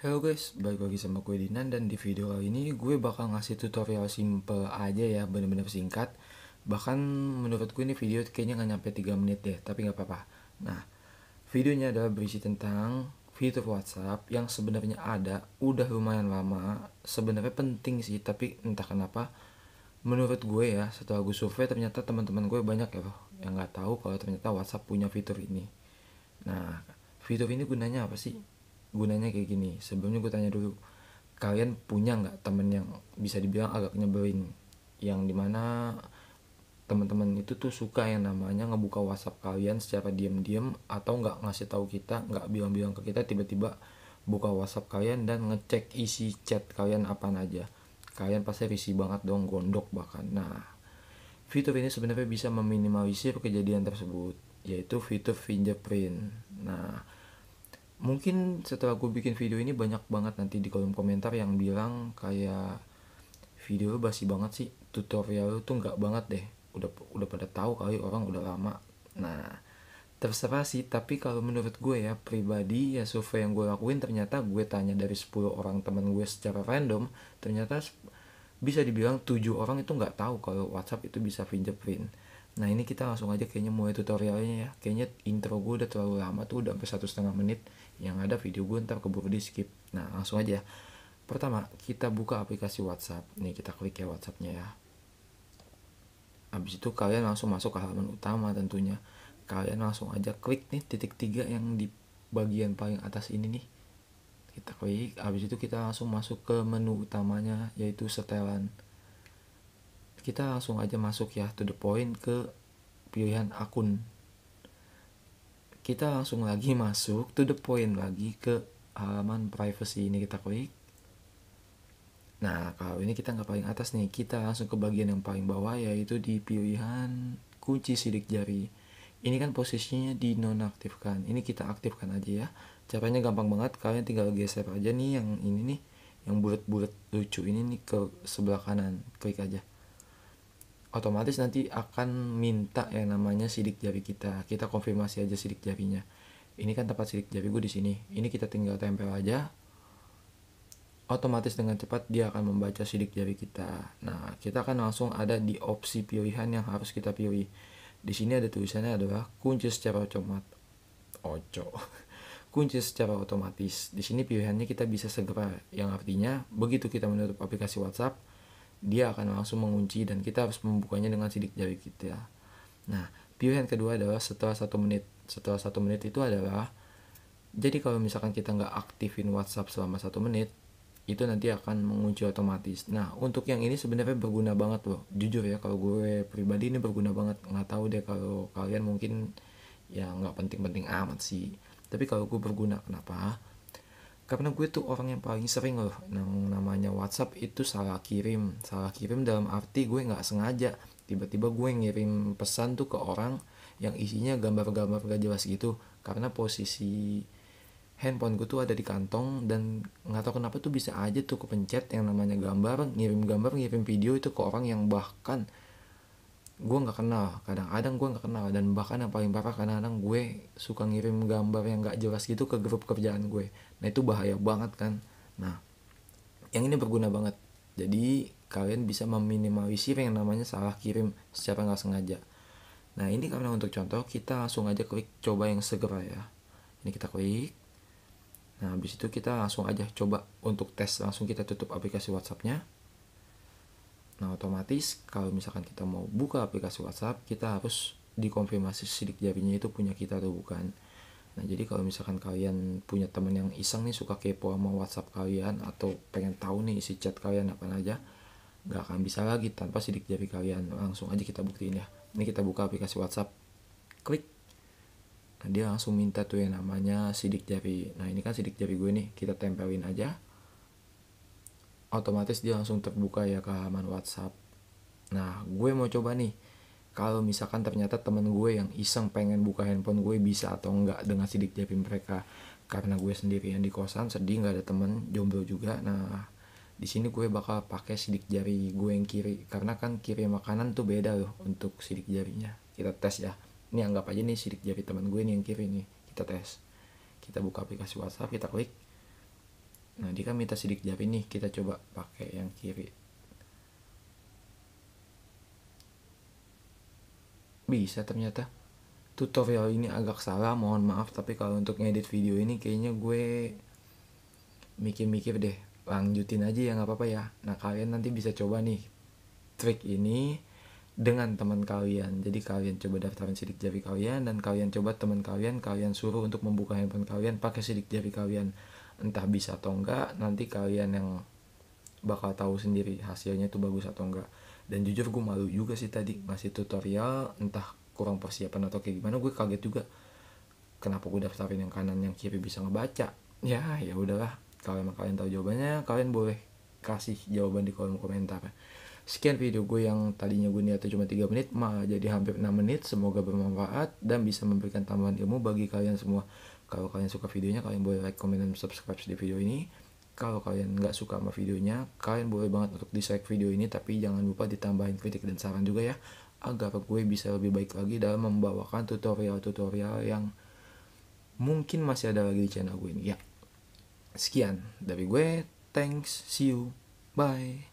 Halo guys, balik lagi sama gue Dinan dan di video kali ini gue bakal ngasih tutorial simple aja ya, bener-bener singkat Bahkan menurut gue ini video kayaknya gak nyampe 3 menit deh, tapi gak apa-apa Nah, videonya adalah berisi tentang fitur WhatsApp yang sebenarnya ada, udah lumayan lama sebenarnya penting sih, tapi entah kenapa Menurut gue ya, setelah gue survei ternyata teman-teman gue banyak ya loh yang gak tahu kalau ternyata WhatsApp punya fitur ini Nah, fitur ini gunanya apa sih? gunanya kayak gini sebelumnya gue tanya dulu kalian punya nggak temen yang bisa dibilang agak nyebelin yang dimana teman-teman itu tuh suka yang namanya ngebuka WhatsApp kalian secara diam-diam atau nggak ngasih tahu kita nggak bilang-bilang ke kita tiba-tiba buka WhatsApp kalian dan ngecek isi chat kalian apa aja kalian pasti risih banget dong gondok bahkan nah fitur ini sebenarnya bisa meminimalisir kejadian tersebut yaitu fitur fingerprint nah mungkin setelah gue bikin video ini banyak banget nanti di kolom komentar yang bilang kayak video basi banget sih tutorial lu tuh nggak banget deh udah udah pada tahu kali orang udah lama nah terserah sih tapi kalau menurut gue ya pribadi ya survei yang gue lakuin ternyata gue tanya dari 10 orang temen gue secara random ternyata bisa dibilang tujuh orang itu nggak tahu kalau WhatsApp itu bisa fingerprint nah ini kita langsung aja kayaknya mulai tutorialnya ya kayaknya intro gue udah terlalu lama tuh udah sampai satu setengah menit yang ada video gue ntar keburu di skip nah langsung aja pertama kita buka aplikasi WhatsApp nih kita klik ya WhatsAppnya ya Abis itu kalian langsung masuk ke halaman utama tentunya. Kalian langsung aja klik nih titik tiga yang di bagian paling atas ini nih kita klik habis itu kita langsung masuk ke menu utamanya yaitu setelan kita langsung aja masuk ya to the point ke pilihan akun kita langsung lagi masuk to the point lagi ke halaman privacy ini kita klik nah kalau ini kita nggak paling atas nih kita langsung ke bagian yang paling bawah yaitu di pilihan kunci sidik jari ini kan posisinya dinonaktifkan ini kita aktifkan aja ya caranya gampang banget kalian tinggal geser aja nih yang ini nih yang bulat-bulat lucu ini nih ke sebelah kanan klik aja otomatis nanti akan minta yang namanya sidik jari kita kita konfirmasi aja sidik jarinya ini kan tempat sidik jari gue di sini ini kita tinggal tempel aja otomatis dengan cepat dia akan membaca sidik jari kita nah kita akan langsung ada di opsi pilihan yang harus kita pilih di sini ada tulisannya adalah kunci secara otomat oco kunci secara otomatis. Di sini pilihannya kita bisa segera, yang artinya begitu kita menutup aplikasi WhatsApp, dia akan langsung mengunci dan kita harus membukanya dengan sidik jari kita. Nah, pilihan kedua adalah setelah satu menit. Setelah satu menit itu adalah jadi kalau misalkan kita nggak aktifin WhatsApp selama satu menit, itu nanti akan mengunci otomatis. Nah, untuk yang ini sebenarnya berguna banget loh. Jujur ya, kalau gue pribadi ini berguna banget. Nggak tahu deh kalau kalian mungkin ya nggak penting-penting amat sih tapi kalau gue berguna kenapa karena gue tuh orang yang paling sering loh yang namanya WhatsApp itu salah kirim salah kirim dalam arti gue nggak sengaja tiba-tiba gue ngirim pesan tuh ke orang yang isinya gambar-gambar gak jelas gitu karena posisi handphone gue tuh ada di kantong dan nggak tahu kenapa tuh bisa aja tuh kepencet yang namanya gambar ngirim gambar ngirim video itu ke orang yang bahkan gue nggak kenal kadang-kadang gue nggak kenal dan bahkan yang paling parah kadang-kadang gue suka ngirim gambar yang nggak jelas gitu ke grup kerjaan gue nah itu bahaya banget kan nah yang ini berguna banget jadi kalian bisa meminimalisir yang namanya salah kirim secara nggak sengaja nah ini karena untuk contoh kita langsung aja klik coba yang segera ya ini kita klik nah habis itu kita langsung aja coba untuk tes langsung kita tutup aplikasi WhatsAppnya Nah, otomatis kalau misalkan kita mau buka aplikasi WhatsApp, kita harus dikonfirmasi sidik jarinya itu punya kita atau bukan. Nah, jadi kalau misalkan kalian punya teman yang iseng nih suka kepo sama WhatsApp kalian atau pengen tahu nih isi chat kalian apa aja, nggak akan bisa lagi tanpa sidik jari kalian. Langsung aja kita buktiin ya. Ini kita buka aplikasi WhatsApp, klik. Nah, dia langsung minta tuh yang namanya sidik jari. Nah, ini kan sidik jari gue nih, kita tempelin aja otomatis dia langsung terbuka ya ke halaman WhatsApp. Nah, gue mau coba nih, kalau misalkan ternyata temen gue yang iseng pengen buka handphone gue bisa atau enggak dengan sidik jari mereka. Karena gue sendiri yang di kosan, sedih nggak ada temen, jomblo juga. Nah, di sini gue bakal pakai sidik jari gue yang kiri karena kan kiri makanan tuh beda loh untuk sidik jarinya. Kita tes ya. Ini anggap aja nih sidik jari teman gue nih yang kiri nih. Kita tes. Kita buka aplikasi WhatsApp, kita klik nah dia kan minta sidik jari nih kita coba pakai yang kiri bisa ternyata tutorial ini agak salah mohon maaf tapi kalau untuk ngedit video ini kayaknya gue mikir-mikir deh lanjutin aja ya nggak apa-apa ya nah kalian nanti bisa coba nih trik ini dengan teman kalian. Jadi kalian coba daftarin sidik jari kalian dan kalian coba teman kalian kalian suruh untuk membuka handphone kalian pakai sidik jari kalian entah bisa atau enggak nanti kalian yang bakal tahu sendiri hasilnya itu bagus atau enggak dan jujur gue malu juga sih tadi masih tutorial entah kurang persiapan atau kayak gimana gue kaget juga kenapa gue daftarin yang kanan yang kiri bisa ngebaca ya ya udahlah kalau emang kalian tahu jawabannya kalian boleh kasih jawaban di kolom komentar Sekian video gue yang tadinya gue niatnya cuma 3 menit, malah jadi hampir 6 menit. Semoga bermanfaat dan bisa memberikan tambahan ilmu bagi kalian semua. Kalau kalian suka videonya, kalian boleh like, comment, dan subscribe di video ini. Kalau kalian nggak suka sama videonya, kalian boleh banget untuk dislike video ini, tapi jangan lupa ditambahin kritik dan saran juga ya, agar gue bisa lebih baik lagi dalam membawakan tutorial-tutorial yang mungkin masih ada lagi di channel gue ini. Ya, sekian dari gue. Thanks, see you, bye.